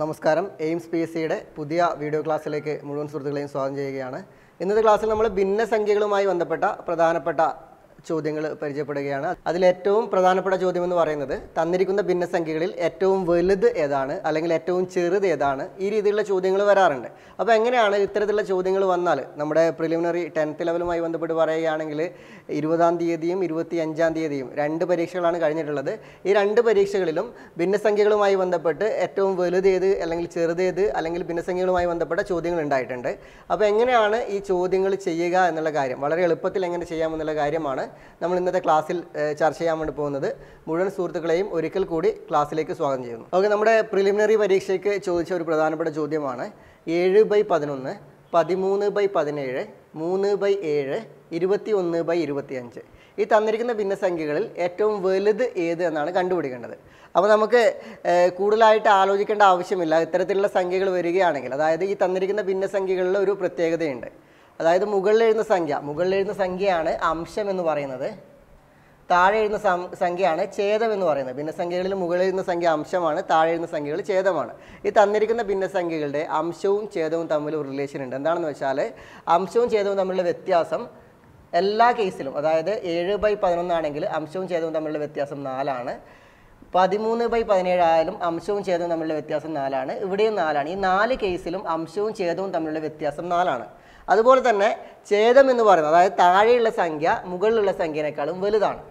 നമസ്കാരം AIIMS P S സിയുടെ പുതിയ വീഡിയോ ക്ലാസ്സിലേക്ക് മുഴുവൻ സുഹൃത്തുക്കളെയും സ്വാഗതം ചെയ്യുകയാണ് ഇന്നത്തെ ക്ലാസ്സിൽ നമ്മൾ ഭിന്നസംഖ്യകളുമായി ബന്ധപ്പെട്ട പ്രധാനപ്പെട്ട ചോദ്യങ്ങൾ പരിചയപ്പെടുകയാണ് അതിലേറ്റവും പ്രധാനപ്പെട്ട ചോദ്യം എന്ന് പറയുന്നത് തന്നിരിക്കുന്ന ഭിന്നസംഖ്യകളിൽ ഏറ്റവും വലുത് ഏതാണ് അല്ലെങ്കിൽ ഏറ്റവും ചെറുത് ഏതാണ് ഈ രീതിയിലുള്ള ചോദ്യങ്ങൾ വരാറുണ്ട് അപ്പോൾ എങ്ങനെയാണ് ഇത്തരത്തിലുള്ള ചോദ്യങ്ങൾ വന്നാൽ നമ്മുടെ പ്രിലിമിനറി ടെൻത്ത് ലെവലുമായി ബന്ധപ്പെട്ട് പറയുകയാണെങ്കിൽ ഇരുപതാം തീയതിയും ഇരുപത്തി അഞ്ചാം തീയതിയും രണ്ട് പരീക്ഷകളാണ് കഴിഞ്ഞിട്ടുള്ളത് ഈ രണ്ട് പരീക്ഷകളിലും ഭിന്നസംഖ്യകളുമായി ബന്ധപ്പെട്ട് ഏറ്റവും വലുതേത് അല്ലെങ്കിൽ ചെറുതേത് അല്ലെങ്കിൽ ഭിന്നസംഖ്യകളുമായി ബന്ധപ്പെട്ട ചോദ്യങ്ങൾ ഉണ്ടായിട്ടുണ്ട് അപ്പോൾ എങ്ങനെയാണ് ഈ ചോദ്യങ്ങൾ ചെയ്യുക എന്നുള്ള കാര്യം വളരെ എളുപ്പത്തിൽ എങ്ങനെ ചെയ്യാമെന്നുള്ള കാര്യമാണ് നമ്മൾ ഇന്നത്തെ ക്ലാസ്സിൽ ചർച്ച ചെയ്യാൻ വേണ്ടി പോകുന്നത് മുഴുവൻ സുഹൃത്തുക്കളെയും ഒരിക്കൽ കൂടി ക്ലാസ്സിലേക്ക് സ്വാഗതം ചെയ്യുന്നു ഓക്കെ നമ്മുടെ പ്രിലിമിനറി പരീക്ഷയ്ക്ക് ചോദിച്ച ഒരു പ്രധാനപ്പെട്ട ചോദ്യമാണ് ഏഴ് ബൈ പതിനൊന്ന് പതിമൂന്ന് ബൈ പതിനേഴ് മൂന്ന് ബൈ ഏഴ് ഇരുപത്തി ഒന്ന് ബൈ ഇരുപത്തിയഞ്ച് ഈ തന്നിരിക്കുന്ന ഭിന്നസംഖ്യകളിൽ ഏറ്റവും വലുത് ഏത് എന്നാണ് കണ്ടുപിടിക്കേണ്ടത് അപ്പോൾ നമുക്ക് കൂടുതലായിട്ട് ആലോചിക്കേണ്ട ആവശ്യമില്ല ഇത്തരത്തിലുള്ള സംഖ്യകൾ വരികയാണെങ്കിൽ അതായത് ഈ തന്നിരിക്കുന്ന ഭിന്നസംഖ്യകളിൽ ഒരു പ്രത്യേകതയുണ്ട് അതായത് മുകളിൽ എഴുന്ന സംഖ്യ മുകളിൽ എഴുന്ന സംഖ്യയാണ് അംശം എന്ന് പറയുന്നത് താഴെ എഴുന്ന സംഖ്യയാണ് ഛേദം എന്ന് പറയുന്നത് ഭിന്നസംഖ്യകളിൽ മുകളിൽ എഴുന്ന സംഖ്യ അംശമാണ് താഴെ എഴുന്ന സംഖ്യകൾ ഛേദമാണ് ഈ തന്നിരിക്കുന്ന ഭിന്നസംഖ്യകളുടെ അംശവും ഛേദവും തമ്മിൽ ഒരു റിലേഷൻ ഉണ്ട് എന്താണെന്ന് വെച്ചാൽ അംശവും ഛേദവും തമ്മിലുള്ള വ്യത്യാസം എല്ലാ കേസിലും അതായത് ഏഴ് ബൈ പതിനൊന്നാണെങ്കിൽ അംശവും ഛേദവും തമ്മിലുള്ള വ്യത്യാസം നാലാണ് പതിമൂന്ന് ബൈ പതിനേഴായാലും അംശവും ഛേദവും തമ്മിലുള്ള വ്യത്യാസം നാലാണ് ഇവിടെയും നാലാണ് ഈ നാല് കേസിലും അംശവും ഛേദവും തമ്മിലുള്ള വ്യത്യാസം നാലാണ് അതുപോലെ തന്നെ ഛേദം എന്ന് പറയുന്നത് അതായത് താഴെയുള്ള സംഖ്യ മുകളിലുള്ള സംഖ്യനേക്കാളും വലുതാണ്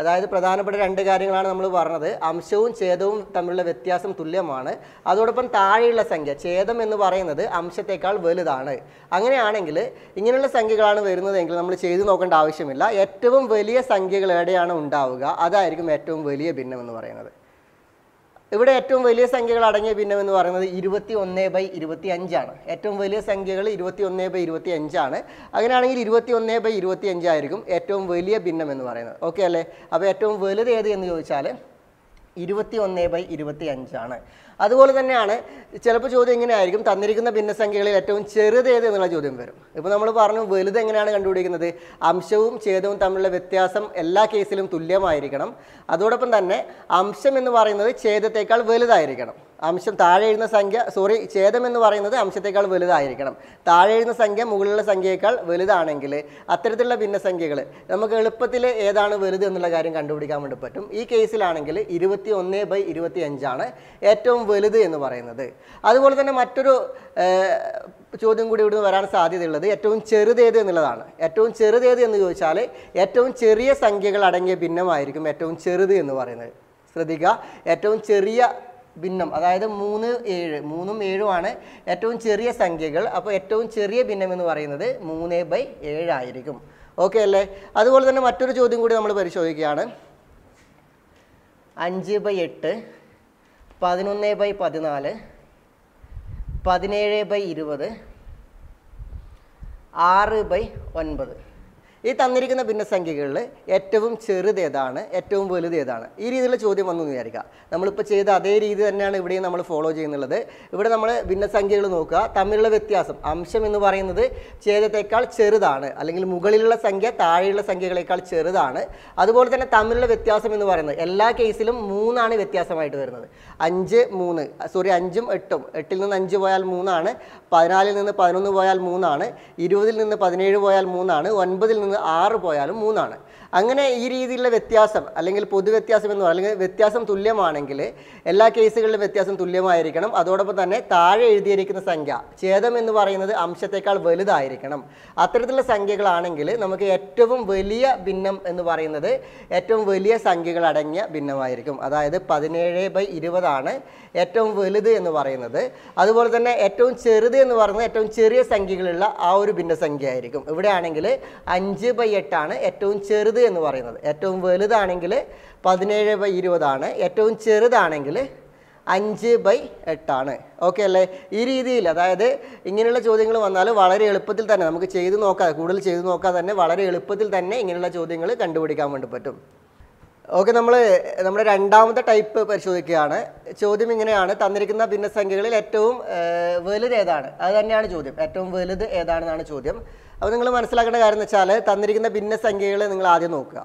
അതായത് പ്രധാനപ്പെട്ട രണ്ട് കാര്യങ്ങളാണ് നമ്മൾ പറഞ്ഞത് അംശവും ഛേദവും തമ്മിലുള്ള വ്യത്യാസം തുല്യമാണ് അതോടൊപ്പം താഴെയുള്ള സംഖ്യ ഛേദം എന്ന് പറയുന്നത് അംശത്തേക്കാൾ വലുതാണ് അങ്ങനെയാണെങ്കിൽ ഇങ്ങനെയുള്ള സംഖ്യകളാണ് വരുന്നതെങ്കിൽ നമ്മൾ ചെയ്തു നോക്കേണ്ട ആവശ്യമില്ല ഏറ്റവും വലിയ സംഖ്യകൾ എവിടെയാണ് ഉണ്ടാവുക അതായിരിക്കും ഏറ്റവും വലിയ ഭിന്നം എന്ന് പറയുന്നത് ഇവിടെ ഏറ്റവും വലിയ സംഖ്യകൾ അടങ്ങിയ ഭിന്നം എന്ന് പറയുന്നത് ഇരുപത്തി ഒന്ന് ബൈ ഇരുപത്തി അഞ്ചാണ് ഏറ്റവും വലിയ സംഖ്യകൾ ഇരുപത്തി ഒന്ന് ബൈ ഇരുപത്തി അഞ്ചാണ് അങ്ങനെയാണെങ്കിൽ ഇരുപത്തി ഒന്ന് ബൈ ഇരുപത്തി അഞ്ചായിരിക്കും ഏറ്റവും വലിയ ഭിന്നം എന്ന് പറയുന്നത് ഓക്കെ അല്ലേ അപ്പോൾ ഏറ്റവും വലുത് ഏത് എന്ന് ചോദിച്ചാൽ ഇരുപത്തി ഒന്ന് ബൈ ഇരുപത്തി അഞ്ചാണ് അതുപോലെ തന്നെയാണ് ചിലപ്പോൾ ചോദ്യം ഇങ്ങനെ ആയിരിക്കും തന്നിരിക്കുന്ന ഭിന്നസംഖ്യകളിൽ ഏറ്റവും ചെറുത് ഏത് എന്നുള്ള ചോദ്യം വരും ഇപ്പോൾ നമ്മൾ പറഞ്ഞു വലുത് എങ്ങനെയാണ് കണ്ടുപിടിക്കുന്നത് അംശവും ഛേദവും തമ്മിലുള്ള വ്യത്യാസം എല്ലാ കേസിലും തുല്യമായിരിക്കണം അതോടൊപ്പം തന്നെ അംശം എന്ന് പറയുന്നത് ഛേദത്തേക്കാൾ വലുതായിരിക്കണം അംശം താഴെ എഴുന്ന സംഖ്യ സോറി ഛേദം എന്ന് പറയുന്നത് അംശത്തേക്കാൾ വലുതായിരിക്കണം താഴെ എഴുന്ന സംഖ്യ മുകളിലുള്ള സംഖ്യയേക്കാൾ വലുതാണെങ്കിൽ അത്തരത്തിലുള്ള ഭിന്നസംഖ്യകൾ നമുക്ക് എളുപ്പത്തിൽ ഏതാണ് വലുത് എന്നുള്ള കാര്യം കണ്ടുപിടിക്കാൻ വേണ്ടി പറ്റും ഈ കേസിലാണെങ്കിൽ ഇരുപത്തി ഒന്ന് ബൈ ഇരുപത്തി അഞ്ചാണ് ഏറ്റവും വലുത് എന്ന് പറയുന്നത് അതുപോലെ തന്നെ മറ്റൊരു ചോദ്യം കൂടി ഇവിടുന്ന് വരാൻ സാധ്യതയുള്ളത് ഏറ്റവും ചെറുതേത് എന്നുള്ളതാണ് ഏറ്റവും ചെറുതേത് എന്ന് ചോദിച്ചാൽ ഏറ്റവും ചെറിയ സംഖ്യകൾ അടങ്ങിയ ഭിന്നമായിരിക്കും ഏറ്റവും ചെറുത് എന്ന് പറയുന്നത് ശ്രദ്ധിക്കുക ഏറ്റവും ചെറിയ ഭിന്നം അതായത് മൂന്ന് ഏഴ് മൂന്നും ഏഴുമാണ് ഏറ്റവും ചെറിയ സംഖ്യകൾ അപ്പോൾ ഏറ്റവും ചെറിയ ഭിന്നം എന്ന് പറയുന്നത് മൂന്ന് ബൈ ഏഴായിരിക്കും ഓക്കെ അല്ലേ അതുപോലെ തന്നെ മറ്റൊരു ചോദ്യം കൂടി നമ്മൾ പരിശോധിക്കുകയാണ് അഞ്ച് ബൈ എട്ട് പതിനൊന്ന് ബൈ പതിനാല് പതിനേഴ് ബൈ ഇരുപത് ആറ് ബൈ ഒൻപത് ഈ തന്നിരിക്കുന്ന ഭിന്നസംഖ്യകളിൽ ഏറ്റവും ചെറുത് ഏതാണ് ഏറ്റവും വലുത് ഏതാണ് ഈ രീതിയിലുള്ള ചോദ്യം വന്നു വിചാരിക്കുക നമ്മളിപ്പോൾ ചെയ്ത അതേ രീതി തന്നെയാണ് ഇവിടെയും നമ്മൾ ഫോളോ ചെയ്യുന്നുള്ളത് ഇവിടെ നമ്മൾ ഭിന്നസംഖ്യകൾ നോക്കുക തമ്മിലുള്ള വ്യത്യാസം അംശം എന്ന് പറയുന്നത് ഛേദത്തേക്കാൾ ചെറുതാണ് അല്ലെങ്കിൽ മുകളിലുള്ള സംഖ്യ താഴെയുള്ള സംഖ്യകളേക്കാൾ ചെറുതാണ് അതുപോലെ തന്നെ തമ്മിലുള്ള വ്യത്യാസം എന്ന് പറയുന്നത് എല്ലാ കേസിലും മൂന്നാണ് വ്യത്യാസമായിട്ട് വരുന്നത് അഞ്ച് മൂന്ന് സോറി അഞ്ചും എട്ടും എട്ടിൽ നിന്ന് അഞ്ച് പോയാൽ മൂന്നാണ് പതിനാലിൽ നിന്ന് പതിനൊന്ന് പോയാൽ മൂന്നാണ് ഇരുപതിൽ നിന്ന് പതിനേഴ് പോയാൽ മൂന്നാണ് ഒൻപതിൽ നിന്ന് ആറ് പോയാലും മൂന്നാണ് അങ്ങനെ ഈ രീതിയിലുള്ള വ്യത്യാസം അല്ലെങ്കിൽ പൊതുവ്യത്യാസം എന്ന് പറഞ്ഞാൽ അല്ലെങ്കിൽ വ്യത്യാസം തുല്യമാണെങ്കിൽ എല്ലാ കേസുകളിലും വ്യത്യാസം തുല്യമായിരിക്കണം അതോടൊപ്പം തന്നെ താഴെ എഴുതിയിരിക്കുന്ന സംഖ്യ ഛേദം എന്ന് പറയുന്നത് അംശത്തേക്കാൾ വലുതായിരിക്കണം അത്തരത്തിലുള്ള സംഖ്യകളാണെങ്കിൽ നമുക്ക് ഏറ്റവും വലിയ ഭിന്നം എന്ന് പറയുന്നത് ഏറ്റവും വലിയ സംഖ്യകൾ അടങ്ങിയ ഭിന്നമായിരിക്കും അതായത് പതിനേഴ് ബൈ ഇരുപതാണ് ഏറ്റവും വലുത് എന്ന് പറയുന്നത് അതുപോലെ തന്നെ ഏറ്റവും ചെറുത് എന്ന് പറയുന്നത് ഏറ്റവും ചെറിയ സംഖ്യകളുള്ള ആ ഒരു ഭിന്നസംഖ്യ ആയിരിക്കും ഇവിടെയാണെങ്കിൽ അഞ്ച് ബൈ എട്ടാണ് ഏറ്റവും ചെറുത് എന്ന് പറയുന്നത് ഏറ്റവും വലുതാണെങ്കിൽ പതിനേഴ് ബൈ ഇരുപതാണ് ഏറ്റവും ചെറുതാണെങ്കിൽ അഞ്ച് ബൈ എട്ടാണ് ഓക്കെ അല്ലേ ഈ രീതിയിൽ അതായത് ഇങ്ങനെയുള്ള ചോദ്യങ്ങൾ വന്നാൽ വളരെ എളുപ്പത്തിൽ തന്നെ നമുക്ക് ചെയ്ത് നോക്കാതെ കൂടുതൽ ചെയ്ത് നോക്കാതെ തന്നെ വളരെ എളുപ്പത്തിൽ തന്നെ ഇങ്ങനെയുള്ള ചോദ്യങ്ങൾ കണ്ടുപിടിക്കാൻ വേണ്ടി പറ്റും ഓക്കെ നമ്മൾ നമ്മുടെ രണ്ടാമത്തെ ടൈപ്പ് പരിശോധിക്കുകയാണ് ചോദ്യം ഇങ്ങനെയാണ് തന്നിരിക്കുന്ന ഭിന്നസംഖ്യകളിൽ ഏറ്റവും വലുത് ഏതാണ് അത് തന്നെയാണ് ചോദ്യം ഏറ്റവും വലുത് ഏതാണെന്നാണ് ചോദ്യം അപ്പോൾ നിങ്ങൾ മനസ്സിലാക്കേണ്ട കാര്യം എന്ന് വെച്ചാൽ തന്നിരിക്കുന്ന ഭിന്നസംഖ്യകൾ നിങ്ങൾ ആദ്യം നോക്കുക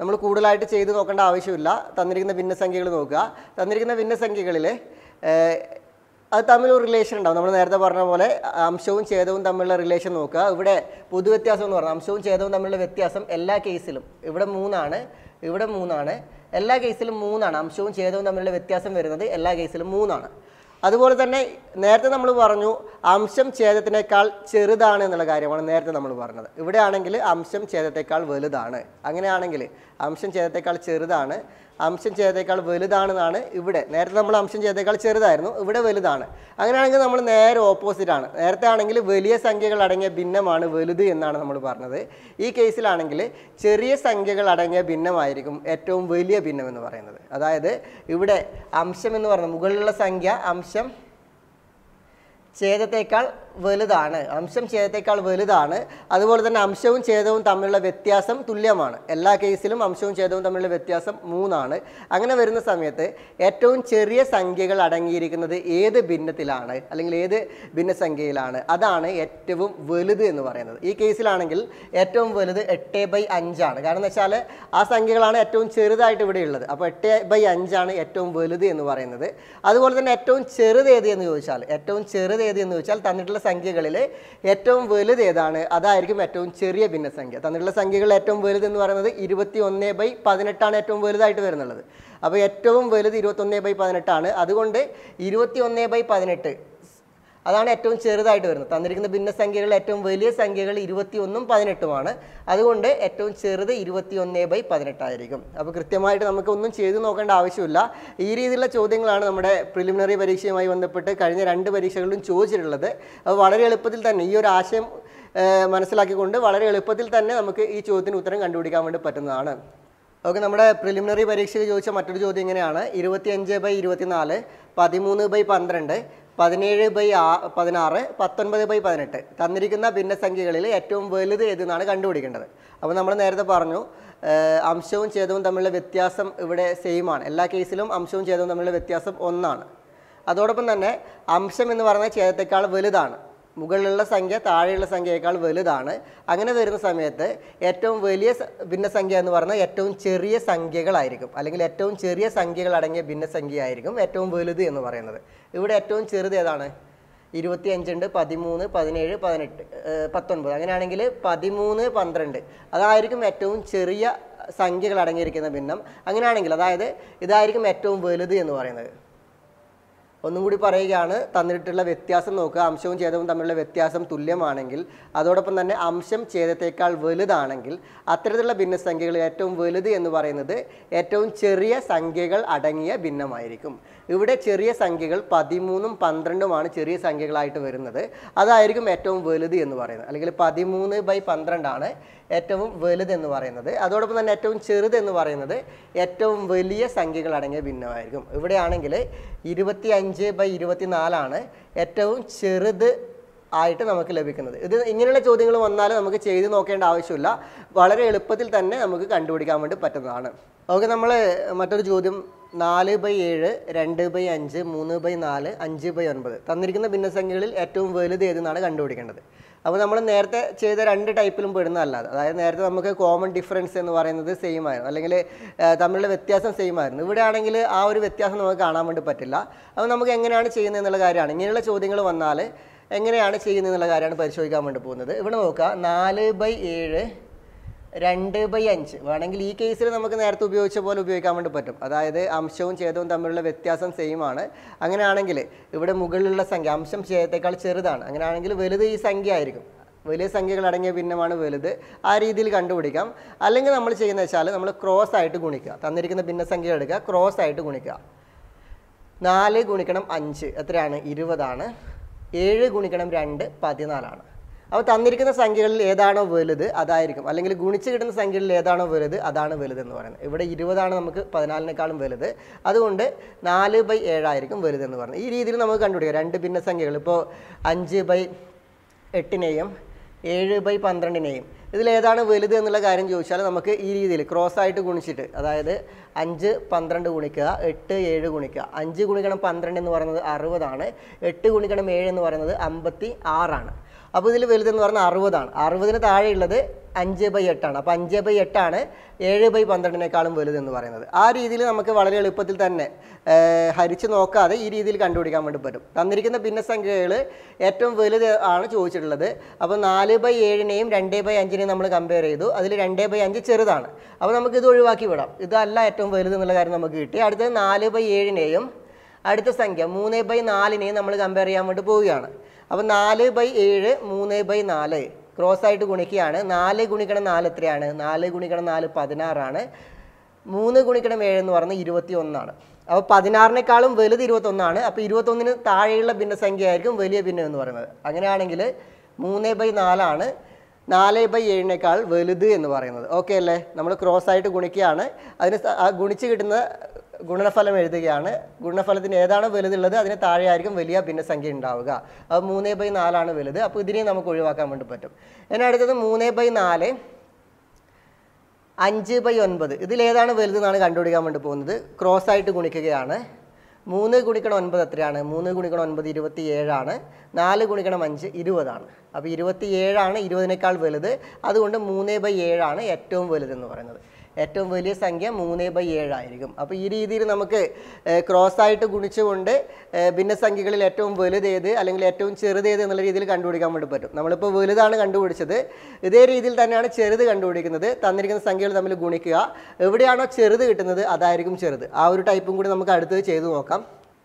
നമ്മൾ കൂടുതലായിട്ട് ചെയ്ത് നോക്കേണ്ട ആവശ്യമില്ല തന്നിരിക്കുന്ന ഭിന്നസംഖ്യകൾ നോക്കുക തന്നിരിക്കുന്ന ഭിന്നസംഖ്യകളിൽ അത് തമ്മിൽ ഒരു റിലേഷൻ ഉണ്ടാവും നമ്മൾ നേരത്തെ പറഞ്ഞ പോലെ അംശവും ഛേദവും തമ്മിലുള്ള റിലേഷൻ നോക്കുക ഇവിടെ പൊതു വ്യത്യാസം എന്ന് പറഞ്ഞാൽ അംശവും ഛേദവും തമ്മിലുള്ള വ്യത്യാസം എല്ലാ കേസിലും ഇവിടെ മൂന്നാണ് ഇവിടെ മൂന്നാണ് എല്ലാ കേസിലും മൂന്നാണ് അംശവും ഛേദവും തമ്മിലുള്ള വ്യത്യാസം വരുന്നത് എല്ലാ കേസിലും മൂന്നാണ് അതുപോലെ തന്നെ നേരത്തെ നമ്മൾ പറഞ്ഞു അംശം ഛേദത്തിനേക്കാൾ ചെറുതാണ് എന്നുള്ള കാര്യമാണ് നേരത്തെ നമ്മൾ പറഞ്ഞത് ഇവിടെ ആണെങ്കിൽ അംശം ഛേദത്തേക്കാൾ വലുതാണ് അങ്ങനെയാണെങ്കിൽ അംശം ഛേദത്തേക്കാൾ ചെറുതാണ് അംശം ചെയ്തേക്കാൾ വലുതാണെന്നാണ് ഇവിടെ നേരത്തെ നമ്മൾ അംശം ചെയ്തേക്കാൾ ചെറുതായിരുന്നു ഇവിടെ വലുതാണ് അങ്ങനെയാണെങ്കിൽ നമ്മൾ നേരെ ഓപ്പോസിറ്റ് ആണ് നേരത്തെ ആണെങ്കിൽ വലിയ സംഖ്യകൾ അടങ്ങിയ ഭിന്നമാണ് വലുത് എന്നാണ് നമ്മൾ പറഞ്ഞത് ഈ കേസിലാണെങ്കിൽ ചെറിയ സംഖ്യകൾ അടങ്ങിയ ഭിന്നമായിരിക്കും ഏറ്റവും വലിയ ഭിന്നം എന്ന് പറയുന്നത് അതായത് ഇവിടെ അംശം എന്ന് പറഞ്ഞ മുകളിലുള്ള സംഖ്യ അംശം ഛേദത്തേക്കാൾ വലുതാണ് അംശം ഛേദത്തേക്കാൾ വലുതാണ് അതുപോലെ തന്നെ അംശവും ഛേദവും തമ്മിലുള്ള വ്യത്യാസം തുല്യമാണ് എല്ലാ കേസിലും അംശവും ഛേദവും തമ്മിലുള്ള വ്യത്യാസം മൂന്നാണ് അങ്ങനെ വരുന്ന സമയത്ത് ഏറ്റവും ചെറിയ സംഖ്യകൾ അടങ്ങിയിരിക്കുന്നത് ഏത് ഭിന്നത്തിലാണ് അല്ലെങ്കിൽ ഏത് ഭിന്നസംഖ്യയിലാണ് അതാണ് ഏറ്റവും വലുത് എന്ന് പറയുന്നത് ഈ കേസിലാണെങ്കിൽ ഏറ്റവും വലുത് എട്ട് ബൈ അഞ്ചാണ് കാരണം എന്ന് വെച്ചാൽ ആ സംഖ്യകളാണ് ഏറ്റവും ചെറുതായിട്ട് ഇവിടെ ഉള്ളത് അപ്പോൾ എട്ട് ബൈ അഞ്ചാണ് ഏറ്റവും വലുത് എന്ന് പറയുന്നത് അതുപോലെ തന്നെ ഏറ്റവും ചെറുത് ഏത് എന്ന് ചോദിച്ചാൽ ഏറ്റവും ചെറുത് വലുത് എന്ന് വെച്ചാൽ തന്നിട്ടുള്ള സംഖ്യകളിൽ ഏറ്റവും വലുത് ഏതാണ് അതായിരിക്കും ഏറ്റവും ചെറിയ ഭിന്നസംഖ്യ തന്നിട്ടുള്ള സംഖ്യകൾ ഏറ്റവും വലുത് എന്ന് പറയുന്നത് ഇരുപത്തി ഒന്ന് ബൈ പതിനെട്ടാണ് ഏറ്റവും വലുതായിട്ട് വരുന്നുള്ളത് അപ്പോൾ ഏറ്റവും വലുത് ഇരുപത്തൊന്ന് ബൈ പതിനെട്ടാണ് അതുകൊണ്ട് ഇരുപത്തി ഒന്ന് ബൈ പതിനെട്ട് അതാണ് ഏറ്റവും ചെറുതായിട്ട് വരുന്നത് തന്നിരിക്കുന്ന ഭിന്നസംഖ്യകളിൽ ഏറ്റവും വലിയ സംഖ്യകൾ ഇരുപത്തിയൊന്നും പതിനെട്ടുമാണ് അതുകൊണ്ട് ഏറ്റവും ചെറുത് ഇരുപത്തിയൊന്നേ ബൈ പതിനെട്ടായിരിക്കും അപ്പോൾ കൃത്യമായിട്ട് നമുക്കൊന്നും ചെയ്തു നോക്കേണ്ട ആവശ്യമില്ല ഈ രീതിയിലുള്ള ചോദ്യങ്ങളാണ് നമ്മുടെ പ്രിലിമിനറി പരീക്ഷയുമായി ബന്ധപ്പെട്ട് കഴിഞ്ഞ രണ്ട് പരീക്ഷകളിലും ചോദിച്ചിട്ടുള്ളത് അപ്പോൾ വളരെ എളുപ്പത്തിൽ തന്നെ ഈ ഒരു ആശയം മനസ്സിലാക്കിക്കൊണ്ട് വളരെ എളുപ്പത്തിൽ തന്നെ നമുക്ക് ഈ ചോദ്യത്തിന് ഉത്തരം കണ്ടുപിടിക്കാൻ വേണ്ടി പറ്റുന്നതാണ് ഓക്കെ നമ്മുടെ പ്രിലിമിനറി പരീക്ഷയ്ക്ക് ചോദിച്ച മറ്റൊരു ചോദ്യം ഇങ്ങനെയാണ് ഇരുപത്തിയഞ്ച് ബൈ ഇരുപത്തിനാല് പതിമൂന്ന് ബൈ പന്ത്രണ്ട് പതിനേഴ് ബൈ ആ പതിനാറ് പത്തൊൻപത് ബൈ പതിനെട്ട് തന്നിരിക്കുന്ന ഭിന്നസംഖ്യകളിൽ ഏറ്റവും വലുത് ഏതെന്നാണ് കണ്ടുപിടിക്കേണ്ടത് അപ്പോൾ നമ്മൾ നേരത്തെ പറഞ്ഞു അംശവും ഛേദവും തമ്മിലുള്ള വ്യത്യാസം ഇവിടെ സെയിമാണ് എല്ലാ കേസിലും അംശവും ഛേദവും തമ്മിലുള്ള വ്യത്യാസം ഒന്നാണ് അതോടൊപ്പം തന്നെ അംശം എന്ന് പറയുന്നത് ഛേദത്തേക്കാൾ വലുതാണ് മുകളിലുള്ള സംഖ്യ താഴെയുള്ള സംഖ്യയേക്കാൾ വലുതാണ് അങ്ങനെ വരുന്ന സമയത്ത് ഏറ്റവും വലിയ ഭിന്നസംഖ്യ എന്ന് പറഞ്ഞാൽ ഏറ്റവും ചെറിയ സംഖ്യകളായിരിക്കും അല്ലെങ്കിൽ ഏറ്റവും ചെറിയ സംഖ്യകൾ അടങ്ങിയ ഭിന്നസംഖ്യ ആയിരിക്കും ഏറ്റവും വലുത് എന്ന് പറയുന്നത് ഇവിടെ ഏറ്റവും ചെറുത് ഏതാണ് ഇരുപത്തി അഞ്ചുണ്ട് പതിമൂന്ന് പതിനേഴ് പതിനെട്ട് പത്തൊൻപത് അങ്ങനെയാണെങ്കിൽ പതിമൂന്ന് പന്ത്രണ്ട് അതായിരിക്കും ഏറ്റവും ചെറിയ സംഖ്യകൾ അടങ്ങിയിരിക്കുന്ന ഭിന്നം അങ്ങനെയാണെങ്കിൽ അതായത് ഇതായിരിക്കും ഏറ്റവും വലുത് എന്ന് പറയുന്നത് ഒന്നും കൂടി പറയുകയാണ് തന്നിട്ടുള്ള വ്യത്യാസം നോക്കുക അംശവും ഛേദവും തമ്മിലുള്ള വ്യത്യാസം തുല്യമാണെങ്കിൽ അതോടൊപ്പം തന്നെ അംശം ഛേദത്തേക്കാൾ വലുതാണെങ്കിൽ അത്തരത്തിലുള്ള ഭിന്നസംഖ്യകൾ ഏറ്റവും വലുത് എന്ന് പറയുന്നത് ഏറ്റവും ചെറിയ സംഖ്യകൾ അടങ്ങിയ ഭിന്നമായിരിക്കും ഇവിടെ ചെറിയ സംഖ്യകൾ പതിമൂന്നും പന്ത്രണ്ടുമാണ് ചെറിയ സംഖ്യകളായിട്ട് വരുന്നത് അതായിരിക്കും ഏറ്റവും വലുത് എന്ന് പറയുന്നത് അല്ലെങ്കിൽ പതിമൂന്ന് ബൈ പന്ത്രണ്ടാണ് ഏറ്റവും വലുത് എന്ന് പറയുന്നത് അതോടൊപ്പം തന്നെ ഏറ്റവും ചെറുത് എന്ന് പറയുന്നത് ഏറ്റവും വലിയ സംഖ്യകൾ അടങ്ങിയ ഭിന്നമായിരിക്കും ഇവിടെയാണെങ്കിൽ ഇരുപത്തി അഞ്ച് ബൈ ഇരുപത്തി നാലാണ് ഏറ്റവും ചെറുത് ആയിട്ട് നമുക്ക് ലഭിക്കുന്നത് ഇത് ഇങ്ങനെയുള്ള ചോദ്യങ്ങൾ വന്നാൽ നമുക്ക് ചെയ്തു നോക്കേണ്ട ആവശ്യമില്ല വളരെ എളുപ്പത്തിൽ തന്നെ നമുക്ക് കണ്ടുപിടിക്കാൻ വേണ്ടി പറ്റുന്നതാണ് ഓക്കെ നമ്മൾ മറ്റൊരു ചോദ്യം നാല് ബൈ ഏഴ് രണ്ട് ബൈ അഞ്ച് മൂന്ന് ബൈ നാല് അഞ്ച് ബൈ ഒൻപത് തന്നിരിക്കുന്ന ഭിന്നസംഖ്യകളിൽ ഏറ്റവും വലുത് ഏതെന്നാണ് കണ്ടുപിടിക്കേണ്ടത് അപ്പോൾ നമ്മൾ നേരത്തെ ചെയ്ത രണ്ട് ടൈപ്പിലും പെടുന്നതല്ലാതെ അതായത് നേരത്തെ നമുക്ക് കോമൺ ഡിഫറൻസ് എന്ന് പറയുന്നത് സെയിം ആയിരുന്നു അല്ലെങ്കിൽ തമ്മിലുള്ള വ്യത്യാസം സെയിം ആയിരുന്നു ഇവിടെ ആണെങ്കിൽ ആ ഒരു വ്യത്യാസം നമുക്ക് കാണാൻ വേണ്ടി പറ്റില്ല അപ്പോൾ നമുക്ക് എങ്ങനെയാണ് ചെയ്യുന്നത് എന്നുള്ള കാര്യമാണ് ഇങ്ങനെയുള്ള ചോദ്യങ്ങൾ വന്നാൽ എങ്ങനെയാണ് ചെയ്യുന്നത് എന്നുള്ള കാര്യമാണ് പരിശോധിക്കാൻ വേണ്ടി പോകുന്നത് ഇവിടെ നോക്കുക നാല് ബൈ ഏഴ് രണ്ട് ബൈ അഞ്ച് വേണമെങ്കിൽ ഈ കേസിൽ നമുക്ക് നേരത്തെ ഉപയോഗിച്ച പോലെ ഉപയോഗിക്കാൻ വേണ്ടി പറ്റും അതായത് അംശവും ഛേദവും തമ്മിലുള്ള വ്യത്യാസം സെയിം ആണ് അങ്ങനെയാണെങ്കിൽ ഇവിടെ മുകളിലുള്ള സംഖ്യ അംശം ഛേദത്തേക്കാൾ ചെറുതാണ് അങ്ങനെയാണെങ്കിൽ വലുത് ഈ സംഖ്യ ആയിരിക്കും വലിയ സംഖ്യകൾ അടങ്ങിയ ഭിന്നമാണ് വലുത് ആ രീതിയിൽ കണ്ടുപിടിക്കാം അല്ലെങ്കിൽ നമ്മൾ ചെയ്യുന്നത് വെച്ചാൽ നമ്മൾ ക്രോസ് ആയിട്ട് ഗുണിക്കുക തന്നിരിക്കുന്ന ഭിന്നസംഖ്യ എടുക്കുക ക്രോസ് ആയിട്ട് ഗുണിക്കുക നാല് ഗുണിക്കണം അഞ്ച് എത്രയാണ് ഇരുപതാണ് ഏഴ് ഗുണിക്കണം രണ്ട് പതിനാലാണ് അപ്പോൾ തന്നിരിക്കുന്ന സംഖ്യകളിൽ ഏതാണോ വലുത് അതായിരിക്കും അല്ലെങ്കിൽ ഗുണിച്ച് കിട്ടുന്ന സംഖ്യകളിൽ ഏതാണോ വലുത് അതാണ് വലുത് എന്ന് പറയുന്നത് ഇവിടെ ഇരുപതാണ് നമുക്ക് പതിനാലിനേക്കാളും വലുത് അതുകൊണ്ട് നാല് ബൈ ഏഴായിരിക്കും വലുതെന്ന് പറയുന്നത് ഈ രീതിയിൽ നമുക്ക് കണ്ടുപിടിക്കാം രണ്ട് ഭിന്നസംഖ്യകൾ ഇപ്പോൾ അഞ്ച് ബൈ എട്ടിനെയും ഏഴ് ബൈ പന്ത്രണ്ടിനെയും ഇതിലേതാണ് വലുത് എന്നുള്ള കാര്യം ചോദിച്ചാൽ നമുക്ക് ഈ രീതിയിൽ ക്രോസ് ആയിട്ട് ഗുണിച്ചിട്ട് അതായത് അഞ്ച് പന്ത്രണ്ട് ഗുണിക്കുക എട്ട് ഏഴ് ഗുണിക്കുക അഞ്ച് ഗുണിക്കണം പന്ത്രണ്ട് എന്ന് പറയുന്നത് അറുപതാണ് എട്ട് ഗുണിക്കണം ഏഴ് എന്ന് പറയുന്നത് അമ്പത്തി ആറാണ് അപ്പോൾ ഇതിൽ വലുതെന്ന് പറഞ്ഞാൽ അറുപതാണ് അറുപതിന് താഴെയുള്ളത് അഞ്ച് ബൈ എട്ടാണ് അപ്പോൾ അഞ്ച് ബൈ എട്ടാണ് ഏഴ് ബൈ പന്ത്രണ്ടിനേക്കാളും വലുതെന്ന് പറയുന്നത് ആ രീതിയിൽ നമുക്ക് വളരെ എളുപ്പത്തിൽ തന്നെ ഹരിച്ച് നോക്കാതെ ഈ രീതിയിൽ കണ്ടുപിടിക്കാൻ വേണ്ടി പറ്റും തന്നിരിക്കുന്ന ഭിന്നസംഖ്യകൾ ഏറ്റവും വലുത് ആണ് ചോദിച്ചിട്ടുള്ളത് അപ്പോൾ നാല് ബൈ ഏഴിനെയും രണ്ട് ബൈ അഞ്ചിനെയും നമ്മൾ കമ്പയർ ചെയ്തു അതിൽ രണ്ട് ബൈ അഞ്ച് ചെറുതാണ് അപ്പോൾ നമുക്ക് ഇത് ഒഴിവാക്കി വിടാം ഇതല്ല ഏറ്റവും വലുത് എന്നുള്ള കാര്യം നമുക്ക് കിട്ടി അടുത്തത് നാല് ബൈ ഏഴിനെയും അടുത്ത സംഖ്യ മൂന്ന് ബൈ നാലിനെയും നമ്മൾ കമ്പയർ ചെയ്യാൻ വേണ്ടി പോവുകയാണ് അപ്പോൾ നാല് ബൈ ഏഴ് മൂന്ന് ബൈ നാല് ക്രോസ് ആയിട്ട് ഗുണിക്കുകയാണ് നാല് ഗുണിക്കണം നാല് എത്രയാണ് നാല് ഗുണിക്കണം നാല് പതിനാറാണ് മൂന്ന് ഗുണിക്കണം ഏഴ് എന്ന് പറഞ്ഞാൽ ഇരുപത്തി ഒന്നാണ് അപ്പോൾ പതിനാറിനേക്കാളും വലുത് ഇരുപത്തൊന്നാണ് അപ്പോൾ ഇരുപത്തൊന്നിന് താഴെയുള്ള ഭിന്നസംഖ്യ ആയിരിക്കും വലിയ ഭിന്നം എന്ന് പറയുന്നത് അങ്ങനെയാണെങ്കിൽ മൂന്ന് ബൈ നാലാണ് നാല് ബൈ ഏഴിനേക്കാൾ വലുത് എന്ന് പറയുന്നത് ഓക്കെ അല്ലേ നമ്മൾ ക്രോസ് ആയിട്ട് ഗുണിക്കുകയാണ് അതിന് ഗുണിച്ച് കിട്ടുന്ന ഗുണനഫലം എഴുതുകയാണ് ഗുണനഫലത്തിന് ഏതാണ് വലുതുള്ളത് അതിന് താഴെയായിരിക്കും വലിയ ഭിന്നസംഖ്യ ഉണ്ടാവുക അത് മൂന്ന് ബൈ നാലാണ് വലുത് അപ്പോൾ ഇതിനെ നമുക്ക് ഒഴിവാക്കാൻ വേണ്ടി പറ്റും ഇനി അടുത്തത് മൂന്ന് ബൈ നാല് അഞ്ച് ബൈ ഒൻപത് ഇതിലേതാണ് വലുതെന്നാണ് കണ്ടുപിടിക്കാൻ വേണ്ടി പോകുന്നത് ക്രോസ് ആയിട്ട് ഗുണിക്കുകയാണ് മൂന്ന് ഗുണിക്കണം ഒൻപത് എത്രയാണ് മൂന്ന് ഗുണിക്കണം ഒൻപത് ഇരുപത്തി ഏഴാണ് നാല് ഗുണിക്കണം അഞ്ച് ഇരുപതാണ് അപ്പോൾ ഇരുപത്തി ഏഴാണ് ഇരുപതിനേക്കാൾ വലുത് അതുകൊണ്ട് മൂന്ന് ബൈ ഏഴാണ് ഏറ്റവും വലുതെന്ന് പറയുന്നത് ഏറ്റവും വലിയ സംഖ്യ മൂന്ന് ബൈ ഏഴായിരിക്കും അപ്പോൾ ഈ രീതിയിൽ നമുക്ക് ക്രോസ് ആയിട്ട് ഗുണിച്ചുകൊണ്ട് ഭിന്നസംഖ്യകളിൽ ഏറ്റവും വലുതേത് അല്ലെങ്കിൽ ഏറ്റവും ചെറുതേത് എന്നുള്ള രീതിയിൽ കണ്ടുപിടിക്കാൻ വേണ്ടി പറ്റും നമ്മളിപ്പോൾ വലുതാണ് കണ്ടുപിടിച്ചത് ഇതേ രീതിയിൽ തന്നെയാണ് ചെറുത് കണ്ടുപിടിക്കുന്നത് തന്നിരിക്കുന്ന സംഖ്യകൾ തമ്മിൽ ഗുണിക്കുക എവിടെയാണോ ചെറുത് കിട്ടുന്നത് അതായിരിക്കും ചെറുത് ആ ഒരു ടൈപ്പും കൂടി നമുക്ക് അടുത്തത് ചെയ്തു നോക്കാം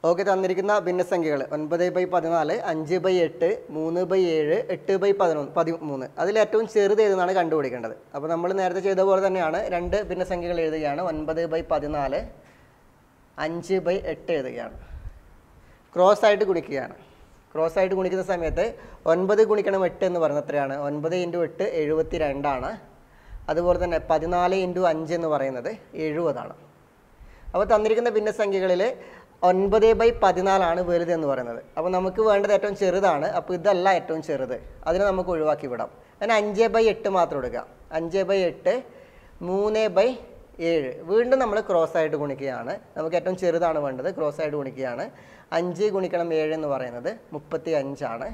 ഓക്കെ തന്നിരിക്കുന്ന ഭിന്നസംഖ്യകൾ ഒൻപത് ബൈ പതിനാല് അഞ്ച് ബൈ എട്ട് മൂന്ന് ബൈ ഏഴ് എട്ട് ബൈ പതിനൊന്ന് പതിമൂന്ന് അതിലേറ്റവും ചെറുത് ഏതെന്നാണ് കണ്ടുപിടിക്കേണ്ടത് അപ്പോൾ നമ്മൾ നേരത്തെ ചെയ്ത പോലെ തന്നെയാണ് രണ്ട് ഭിന്നസംഖ്യകൾ എഴുതുകയാണ് ഒൻപത് ബൈ പതിനാല് അഞ്ച് ബൈ എട്ട് എഴുതുകയാണ് ക്രോസ് ആയിട്ട് ഗുണിക്കുകയാണ് ക്രോസ് ആയിട്ട് ഗുണിക്കുന്ന സമയത്ത് ഒൻപത് ഗുണിക്കണം എട്ട് എന്ന് പറയുന്നത് എത്രയാണ് ഒൻപത് ഇൻറ്റു എട്ട് എഴുപത്തി രണ്ടാണ് അതുപോലെ തന്നെ പതിനാല് ഇൻറ്റു അഞ്ച് എന്ന് പറയുന്നത് എഴുപതാണ് അപ്പോൾ തന്നിരിക്കുന്ന ഭിന്നസംഖ്യകളിൽ ഒൻപത് ബൈ പതിനാലാണ് വലുത് എന്ന് പറയുന്നത് അപ്പോൾ നമുക്ക് വേണ്ടത് ഏറ്റവും ചെറുതാണ് അപ്പോൾ ഇതല്ല ഏറ്റവും ചെറുത് അതിനെ നമുക്ക് ഒഴിവാക്കി വിടാം അങ്ങനെ അഞ്ച് ബൈ എട്ട് മാത്രം എടുക്കുക അഞ്ച് ബൈ എട്ട് മൂന്ന് ബൈ ഏഴ് വീണ്ടും നമ്മൾ ക്രോസ് ആയിട്ട് ഗുണിക്കുകയാണ് നമുക്ക് ഏറ്റവും ചെറുതാണ് വേണ്ടത് ക്രോസ് ആയിട്ട് ഗുണിക്കുകയാണ് അഞ്ച് ഗുണിക്കണം ഏഴ് എന്ന് പറയുന്നത് മുപ്പത്തി അഞ്ചാണ്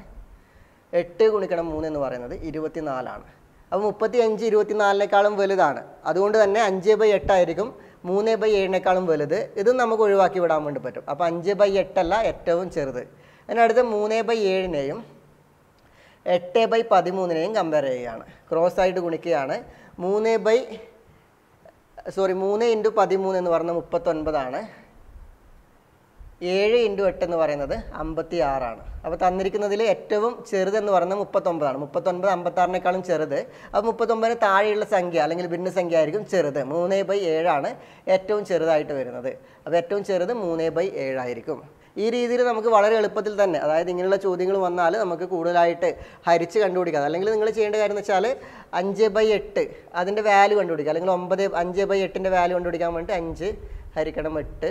എട്ട് ഗുണിക്കണം മൂന്ന് എന്ന് പറയുന്നത് ഇരുപത്തി നാലാണ് അപ്പോൾ മുപ്പത്തി അഞ്ച് നാലിനേക്കാളും വലുതാണ് അതുകൊണ്ട് തന്നെ അഞ്ച് ബൈ എട്ടായിരിക്കും മൂന്ന് ബൈ ഏഴിനേക്കാളും വലുത് ഇതും നമുക്ക് ഒഴിവാക്കി വിടാൻ വേണ്ടി പറ്റും അപ്പോൾ അഞ്ച് ബൈ എട്ടല്ല ഏറ്റവും ചെറുത് അതിനടുത്ത് മൂന്ന് ബൈ ഏഴിനെയും എട്ട് ബൈ പതിമൂന്നിനെയും കമ്പയർ ചെയ്യുകയാണ് ക്രോസ് ആയിട്ട് ഗുണിക്കുകയാണ് മൂന്ന് ബൈ സോറി മൂന്ന് ഇൻറ്റു പതിമൂന്ന് എന്ന് പറഞ്ഞാൽ മുപ്പത്തൊൻപതാണ് ഏഴ് ഇൻറ്റു എട്ട് എന്ന് പറയുന്നത് അമ്പത്തി ആറാണ് അപ്പോൾ തന്നിരിക്കുന്നതിൽ ഏറ്റവും ചെറുതെന്ന് പറയുന്നത് മുപ്പത്തൊമ്പതാണ് മുപ്പത്തൊൻപത് അമ്പത്താറിനേക്കാളും ചെറുത് അപ്പോൾ മുപ്പത്തൊമ്പതിന് താഴെയുള്ള സംഖ്യ അല്ലെങ്കിൽ ഭിന്നസംഖ്യ ആയിരിക്കും ചെറുത് മൂന്ന് ബൈ ഏഴാണ് ഏറ്റവും ചെറുതായിട്ട് വരുന്നത് അപ്പോൾ ഏറ്റവും ചെറുത് മൂന്ന് ബൈ ഏഴായിരിക്കും ഈ രീതിയിൽ നമുക്ക് വളരെ എളുപ്പത്തിൽ തന്നെ അതായത് ഇങ്ങനെയുള്ള ചോദ്യങ്ങൾ വന്നാൽ നമുക്ക് കൂടുതലായിട്ട് ഹരിച്ച് കണ്ടുപിടിക്കാം അല്ലെങ്കിൽ നിങ്ങൾ ചെയ്യേണ്ട കാര്യം എന്ന് വെച്ചാൽ അഞ്ച് ബൈ എട്ട് അതിൻ്റെ വാല്യൂ കണ്ടുപിടിക്കുക അല്ലെങ്കിൽ ഒമ്പത് അഞ്ച് ബൈ എട്ടിൻ്റെ വാല്യൂ കണ്ടുപിടിക്കാൻ വേണ്ടി അഞ്ച് ഹരിക്കണം എട്ട്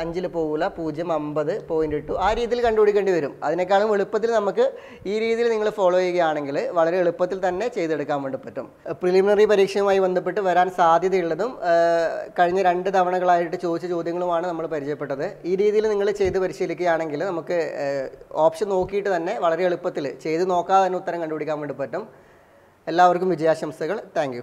അഞ്ചിൽ പോകില്ല പൂജ്യം അമ്പത് പോയിൻ്റ് ഇട്ടു ആ രീതിയിൽ കണ്ടുപിടിക്കേണ്ടി വരും അതിനേക്കാളും എളുപ്പത്തിൽ നമുക്ക് ഈ രീതിയിൽ നിങ്ങൾ ഫോളോ ചെയ്യുകയാണെങ്കിൽ വളരെ എളുപ്പത്തിൽ തന്നെ ചെയ്തെടുക്കാൻ വേണ്ടി പറ്റും പ്രിലിമിനറി പരീക്ഷയുമായി ബന്ധപ്പെട്ട് വരാൻ സാധ്യതയുള്ളതും കഴിഞ്ഞ രണ്ട് തവണകളായിട്ട് ചോദിച്ച ചോദ്യങ്ങളുമാണ് നമ്മൾ പരിചയപ്പെട്ടത് ഈ രീതിയിൽ നിങ്ങൾ ചെയ്ത് പരിശീലിക്കുകയാണെങ്കിൽ നമുക്ക് ഓപ്ഷൻ നോക്കിയിട്ട് തന്നെ വളരെ എളുപ്പത്തിൽ ചെയ്ത് നോക്കാതെ തന്നെ ഉത്തരം കണ്ടുപിടിക്കാൻ വേണ്ടി പറ്റും എല്ലാവർക്കും വിജയാശംസകൾ താങ്ക്